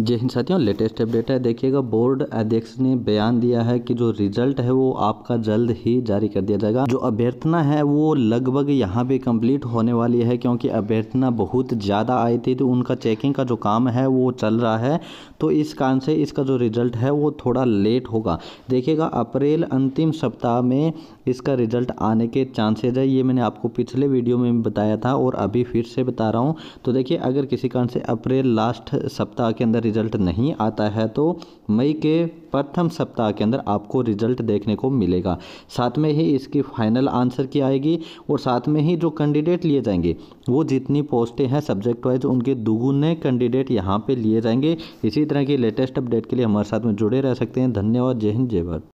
जय हिंद साथियों latest update है देखिएगा बोर्ड अध्यक्ष ने बयान दिया है कि जो रिजल्ट है वो आपका जल्द ही जारी कर दिया जाएगा जो अभ्यर्थना है वो लगभग यहाँ पे कंप्लीट होने वाली है क्योंकि अभ्यर्थना बहुत ज़्यादा आई थी तो उनका चेकिंग का जो काम है वो चल रहा है तो इस कारण से इसका जो रिजल्ट है वो थोड़ा लेट होगा देखिएगा अप्रैल अंतिम सप्ताह में इसका रिजल्ट आने के चांसेज है ये मैंने आपको पिछले वीडियो में बताया था और अभी फिर से बता रहा हूँ तो देखिए अगर किसी कारण से अप्रैल लास्ट सप्ताह के अंदर रिज़ल्ट नहीं आता है तो मई के प्रथम सप्ताह के अंदर आपको रिज़ल्ट देखने को मिलेगा साथ में ही इसकी फाइनल आंसर की आएगी और साथ में ही जो कैंडिडेट लिए जाएंगे वो जितनी पोस्टें हैं सब्जेक्ट वाइज उनके दुगुने कैंडिडेट यहाँ पे लिए जाएंगे इसी तरह की लेटेस्ट अपडेट के लिए हमारे साथ में जुड़े रह सकते हैं धन्यवाद जय हिंद जय भारत